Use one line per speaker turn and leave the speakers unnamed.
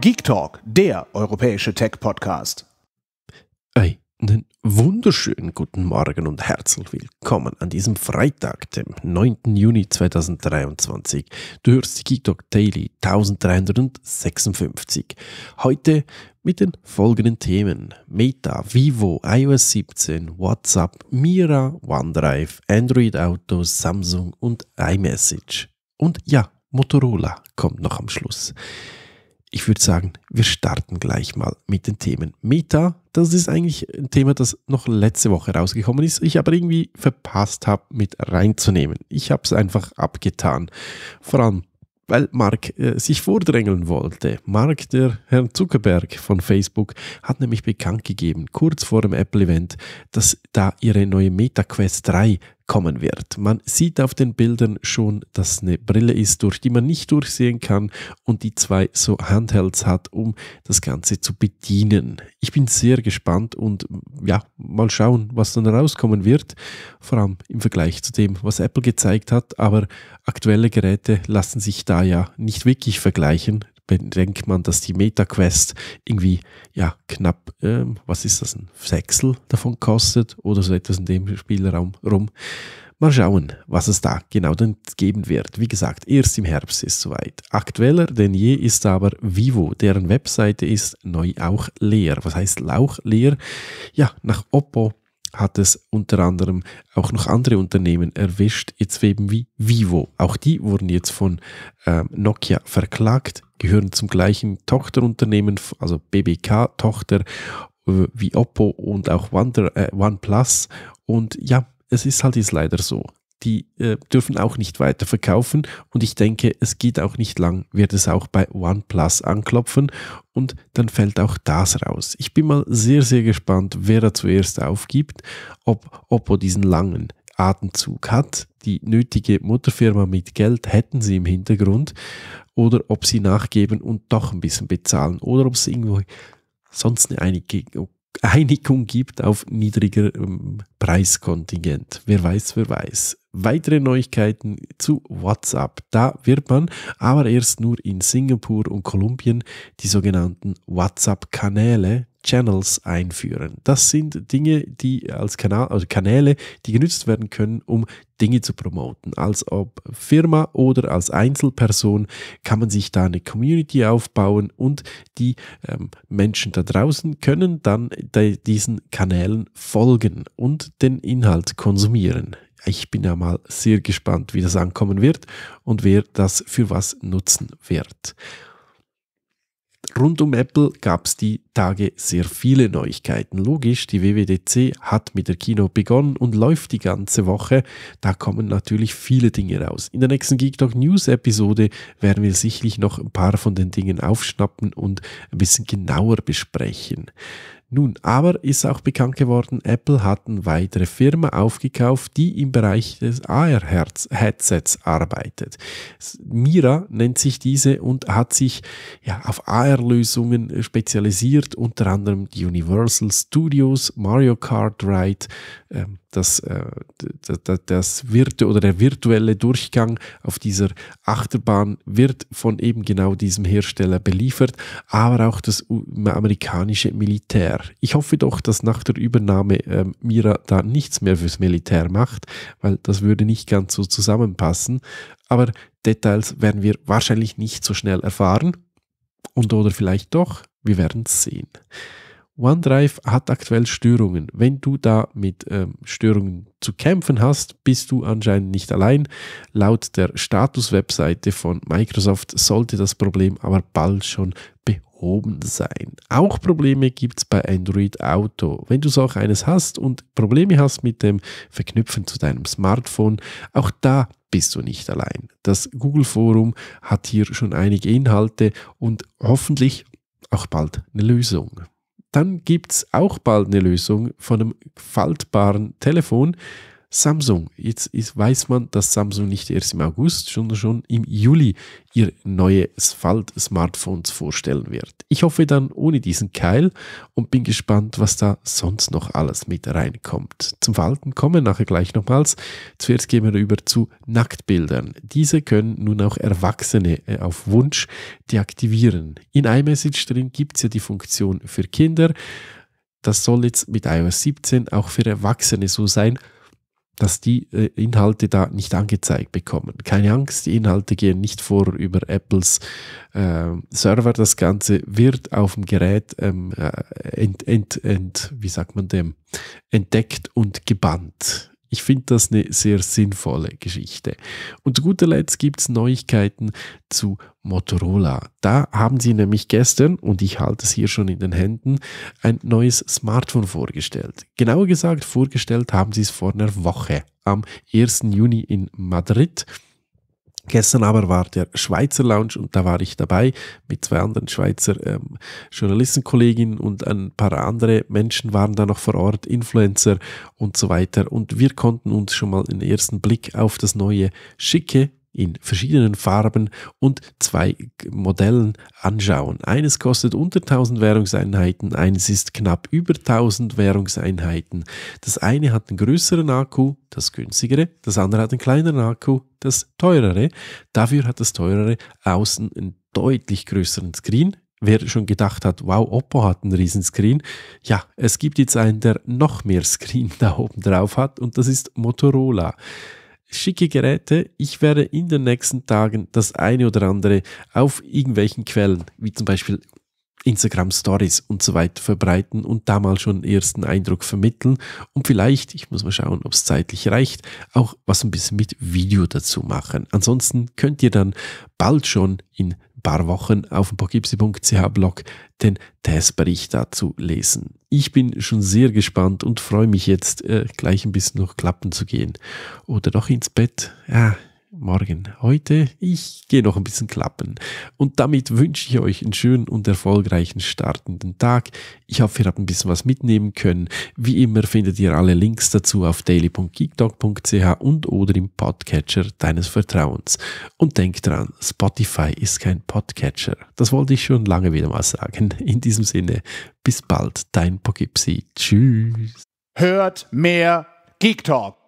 Geek Talk, der europäische Tech-Podcast. Einen wunderschönen guten Morgen und herzlich willkommen an diesem Freitag, dem 9. Juni 2023. Du hörst die Geek Talk Daily 1356. Heute mit den folgenden Themen: Meta, Vivo, iOS 17, WhatsApp, Mira, OneDrive, Android Auto, Samsung und iMessage. Und ja, Motorola kommt noch am Schluss. Ich würde sagen, wir starten gleich mal mit den Themen. Meta, das ist eigentlich ein Thema, das noch letzte Woche rausgekommen ist, ich aber irgendwie verpasst habe, mit reinzunehmen. Ich habe es einfach abgetan. Vor allem, weil Mark äh, sich vordrängeln wollte. Mark, der Herr Zuckerberg von Facebook, hat nämlich bekannt gegeben, kurz vor dem Apple-Event, dass da ihre neue Meta Quest 3 kommen wird. Man sieht auf den Bildern schon, dass eine Brille ist, durch die man nicht durchsehen kann und die zwei so Handhelds hat, um das Ganze zu bedienen. Ich bin sehr gespannt und ja, mal schauen, was dann rauskommen wird, vor allem im Vergleich zu dem, was Apple gezeigt hat, aber aktuelle Geräte lassen sich da ja nicht wirklich vergleichen, bedenkt man, dass die MetaQuest irgendwie ja knapp, ähm, was ist das, ein Sechsel davon kostet oder so etwas in dem Spielraum rum. Mal schauen, was es da genau dann geben wird. Wie gesagt, erst im Herbst ist soweit. Aktueller denn je ist aber Vivo, deren Webseite ist neu auch leer. Was heißt Lauch leer? Ja, nach Oppo hat es unter anderem auch noch andere Unternehmen erwischt, jetzt eben wie Vivo. Auch die wurden jetzt von ähm, Nokia verklagt gehören zum gleichen Tochterunternehmen, also BBK-Tochter wie Oppo und auch Wonder, äh, OnePlus. Und ja, es ist halt jetzt leider so. Die äh, dürfen auch nicht weiter verkaufen und ich denke, es geht auch nicht lang, wird es auch bei OnePlus anklopfen und dann fällt auch das raus. Ich bin mal sehr, sehr gespannt, wer da zuerst aufgibt, ob Oppo diesen langen Atemzug hat. Die nötige Mutterfirma mit Geld hätten sie im Hintergrund oder ob sie nachgeben und doch ein bisschen bezahlen oder ob es irgendwo sonst eine Einigung Einigung gibt auf niedriger ähm, Preiskontingent. Wer weiß, wer weiß. Weitere Neuigkeiten zu WhatsApp. Da wird man aber erst nur in Singapur und Kolumbien die sogenannten WhatsApp-Kanäle, Channels einführen. Das sind Dinge, die als Kanal, also Kanäle, die genutzt werden können, um Dinge zu promoten. Als ob Firma oder als Einzelperson kann man sich da eine Community aufbauen und die ähm, Menschen da draußen können dann diesen Kanälen folgen und den Inhalt konsumieren. Ich bin ja mal sehr gespannt, wie das ankommen wird und wer das für was nutzen wird. Rund um Apple gab es die Tage sehr viele Neuigkeiten. Logisch, die WWDC hat mit der Kino begonnen und läuft die ganze Woche. Da kommen natürlich viele Dinge raus. In der nächsten Geek Talk News Episode werden wir sicherlich noch ein paar von den Dingen aufschnappen und ein bisschen genauer besprechen. Nun aber ist auch bekannt geworden, Apple hat eine weitere Firma aufgekauft, die im Bereich des AR-Headsets arbeitet. Mira nennt sich diese und hat sich ja, auf AR-Lösungen spezialisiert, unter anderem die Universal Studios, Mario Kart Ride, ähm, das, äh, das, das Virtu oder der virtuelle Durchgang auf dieser Achterbahn wird von eben genau diesem Hersteller beliefert, aber auch das amerikanische Militär. Ich hoffe doch, dass nach der Übernahme ähm, Mira da nichts mehr fürs Militär macht, weil das würde nicht ganz so zusammenpassen. Aber Details werden wir wahrscheinlich nicht so schnell erfahren. Und oder vielleicht doch, wir werden es sehen. OneDrive hat aktuell Störungen. Wenn du da mit ähm, Störungen zu kämpfen hast, bist du anscheinend nicht allein. Laut der Status-Webseite von Microsoft sollte das Problem aber bald schon behoben sein. Auch Probleme gibt es bei Android Auto. Wenn du so eines hast und Probleme hast mit dem Verknüpfen zu deinem Smartphone, auch da bist du nicht allein. Das Google-Forum hat hier schon einige Inhalte und hoffentlich auch bald eine Lösung dann gibt es auch bald eine Lösung von einem faltbaren Telefon. Samsung. Jetzt ist, weiß man, dass Samsung nicht erst im August, sondern schon im Juli ihr neues Fold-Smartphones vorstellen wird. Ich hoffe dann ohne diesen Keil und bin gespannt, was da sonst noch alles mit reinkommt. Zum Falten kommen wir nachher gleich nochmals. Zuerst gehen wir über zu Nacktbildern. Diese können nun auch Erwachsene äh, auf Wunsch deaktivieren. In iMessage drin gibt es ja die Funktion für Kinder. Das soll jetzt mit iOS 17 auch für Erwachsene so sein dass die äh, Inhalte da nicht angezeigt bekommen. Keine Angst, die Inhalte gehen nicht vor über Apples äh, Server. Das Ganze wird auf dem Gerät ähm, äh, ent, ent, ent, wie sagt man dem, entdeckt und gebannt. Ich finde das eine sehr sinnvolle Geschichte. Und zu guter Letzt gibt es Neuigkeiten zu Motorola. Da haben sie nämlich gestern, und ich halte es hier schon in den Händen, ein neues Smartphone vorgestellt. Genauer gesagt, vorgestellt haben sie es vor einer Woche, am 1. Juni in Madrid. Gestern aber war der Schweizer Lounge und da war ich dabei mit zwei anderen Schweizer ähm, Journalistenkolleginnen und ein paar andere Menschen waren da noch vor Ort, Influencer und so weiter. Und wir konnten uns schon mal einen ersten Blick auf das neue schicke in verschiedenen Farben und zwei Modellen anschauen. Eines kostet unter 1000 Währungseinheiten, eines ist knapp über 1000 Währungseinheiten. Das eine hat einen größeren Akku, das günstigere, das andere hat einen kleineren Akku, das teurere. Dafür hat das teurere außen einen deutlich größeren Screen, wer schon gedacht hat, wow, Oppo hat einen riesen Screen. Ja, es gibt jetzt einen, der noch mehr Screen da oben drauf hat und das ist Motorola schicke Geräte. Ich werde in den nächsten Tagen das eine oder andere auf irgendwelchen Quellen, wie zum Beispiel Instagram Stories und so weiter verbreiten und da mal schon einen ersten Eindruck vermitteln und vielleicht, ich muss mal schauen, ob es zeitlich reicht, auch was ein bisschen mit Video dazu machen. Ansonsten könnt ihr dann bald schon in paar Wochen auf dem pogipsi.ch Blog den Testbericht dazu lesen. Ich bin schon sehr gespannt und freue mich jetzt, äh, gleich ein bisschen noch klappen zu gehen. Oder doch ins Bett. Ja, ah, morgen. Heute, ich gehe noch ein bisschen klappen. Und damit wünsche ich euch einen schönen und erfolgreichen startenden Tag. Ich hoffe, ihr habt ein bisschen was mitnehmen können. Wie immer findet ihr alle Links dazu auf daily.geekdog.ch und oder im Podcatcher deines Vertrauens. Und denkt dran, Spotify ist kein Podcatcher. Das wollte ich schon lange wieder mal sagen. In diesem Sinne, bis bald, dein Pogipsi. Tschüss. Hört mehr Geek Talk.